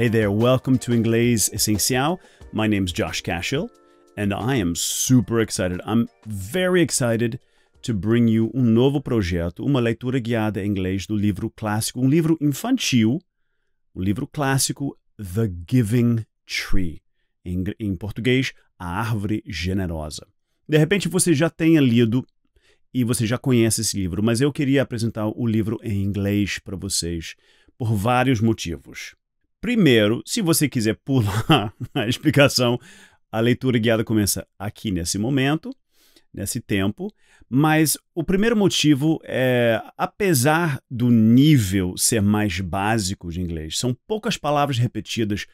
Hey there, welcome to Inglês Essencial. My is Josh Cashill, and I am super excited. I'm very excited to bring you um novo projeto, uma leitura guiada em inglês do livro clássico, um livro infantil, o um livro clássico The Giving Tree, em, em português, A Árvore Generosa. De repente você já tenha lido e você já conhece esse livro, mas eu queria apresentar o livro em inglês para vocês por vários motivos. Primeiro, se você quiser pular a explicação, a leitura guiada começa aqui nesse momento, nesse tempo. Mas o primeiro motivo é, apesar do nível ser mais básico de inglês, são poucas palavras repetidas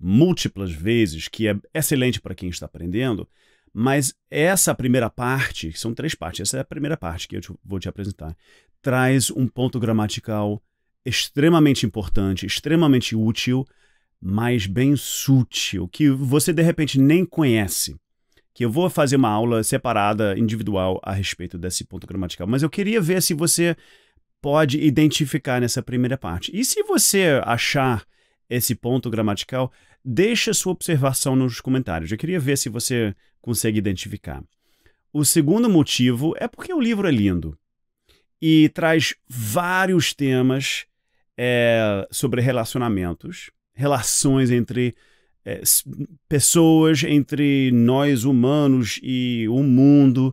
múltiplas vezes, que é excelente para quem está aprendendo. Mas essa primeira parte, que são três partes, essa é a primeira parte que eu te, vou te apresentar, traz um ponto gramatical extremamente importante, extremamente útil, mas bem sutil, que você de repente nem conhece. Que eu vou fazer uma aula separada, individual, a respeito desse ponto gramatical. Mas eu queria ver se você pode identificar nessa primeira parte. E se você achar esse ponto gramatical, deixa sua observação nos comentários. Eu queria ver se você consegue identificar. O segundo motivo é porque o livro é lindo e traz vários temas é, sobre relacionamentos, relações entre é, pessoas, entre nós humanos e o mundo.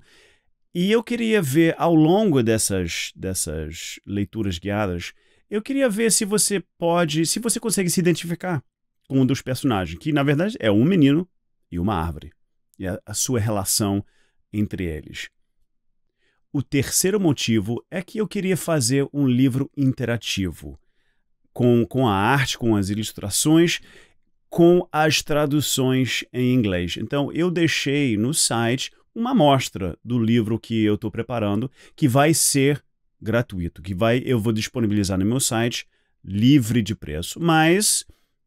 E eu queria ver, ao longo dessas, dessas leituras guiadas, eu queria ver se você pode, se você consegue se identificar com um dos personagens, que na verdade é um menino e uma árvore, e a, a sua relação entre eles. O terceiro motivo é que eu queria fazer um livro interativo com, com a arte, com as ilustrações, com as traduções em inglês. Então, eu deixei no site uma amostra do livro que eu estou preparando, que vai ser gratuito, que vai eu vou disponibilizar no meu site, livre de preço. Mas,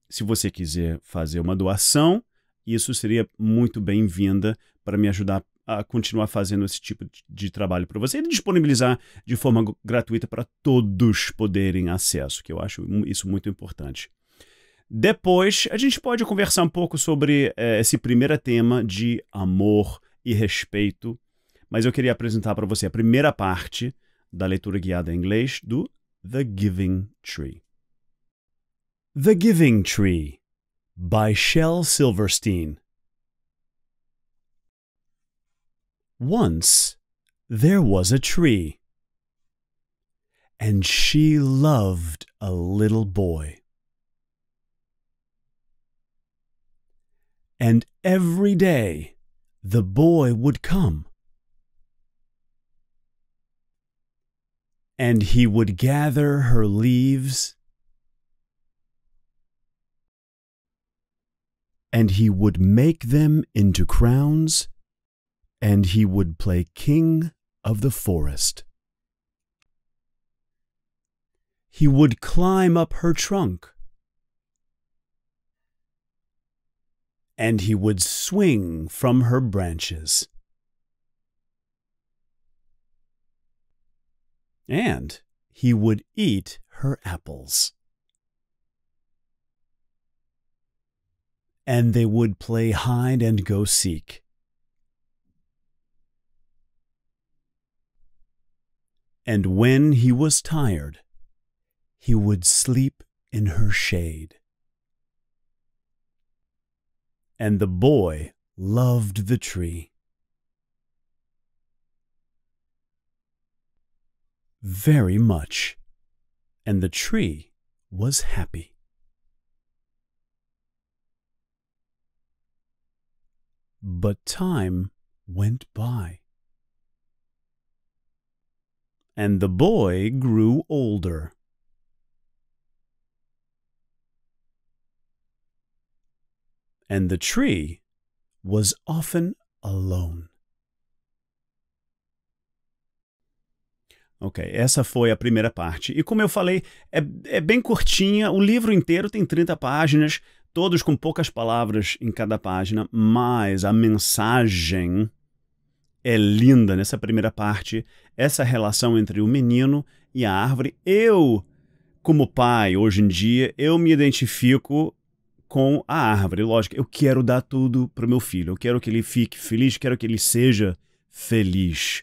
se você quiser fazer uma doação, isso seria muito bem-vinda para me ajudar a continuar fazendo esse tipo de, trabalho para você e disponibilizar de forma gratuita para todos poderem acesso, que eu acho isso muito importante. Depois, a gente pode conversar um pouco sobre eh, esse primeiro tema de amor e respeito, mas eu queria apresentar para você a primeira parte da leitura guiada em inglês do The Giving Tree. The Giving Tree, by Shel Silverstein. Once there was a tree, and she loved a little boy. And every day the boy would come, and he would gather her leaves, and he would make them into crowns and he would play king of the forest. He would climb up her trunk, and he would swing from her branches. And he would eat her apples. And they would play hide and go seek. And when he was tired, he would sleep in her shade. And the boy loved the tree. Very much, and the tree was happy. But time went by. and the boy grew older. And the tree was often alone. Ok, essa foi a primeira parte. E como eu falei, é, é, bem curtinha, o livro inteiro tem 30 páginas, todos com poucas palavras em cada página, mas a mensagem é linda nessa primeira parte, essa relação entre o menino e a árvore. Eu, como pai, hoje em dia, eu me identifico com a árvore. Lógico, eu quero dar tudo para o meu filho, eu quero que ele fique feliz, quero que ele seja feliz.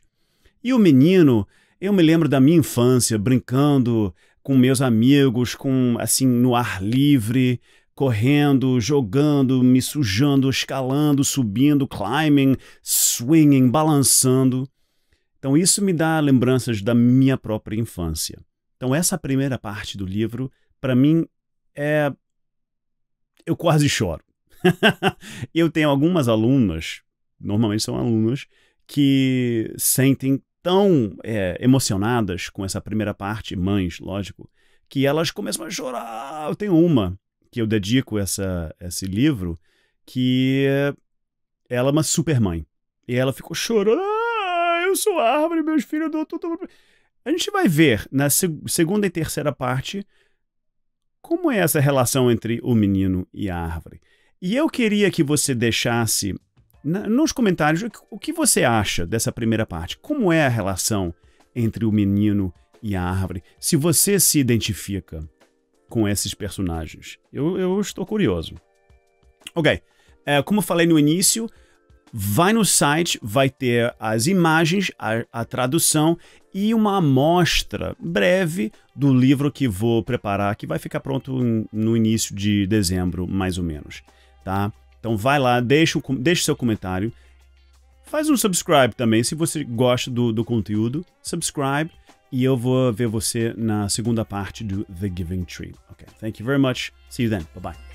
E o menino, eu me lembro da minha infância brincando com meus amigos, com assim no ar livre, correndo, jogando, me sujando, escalando, subindo, climbing, swinging, balançando. Então isso me dá lembranças da minha própria infância. Então essa primeira parte do livro, para mim, é eu quase choro. eu tenho algumas alunas, normalmente são alunas, que sentem tão é, emocionadas com essa primeira parte, mães, lógico, que elas começam a chorar. Eu tenho uma que eu dedico essa, esse livro, que ela é uma super mãe. E ela ficou chorando, ah, eu sou árvore, meus filhos dão tudo. A gente vai ver na seg segunda e terceira parte como é essa relação entre o menino e a árvore. E eu queria que você deixasse nos comentários o que você acha dessa primeira parte. Como é a relação entre o menino e a árvore? Se você se identifica com esses personagens. Eu, eu estou curioso. Ok, é, como falei no início, vai no site, vai ter as imagens, a, a tradução e uma amostra breve do livro que vou preparar, que vai ficar pronto no início de dezembro, mais ou menos, tá? Então vai lá, deixa, deixa seu comentário, faz um subscribe também, se você gosta do, do conteúdo, subscribe, e eu vou ver você na segunda parte do The Giving Tree. Okay, thank you very much. See you then. Bye bye.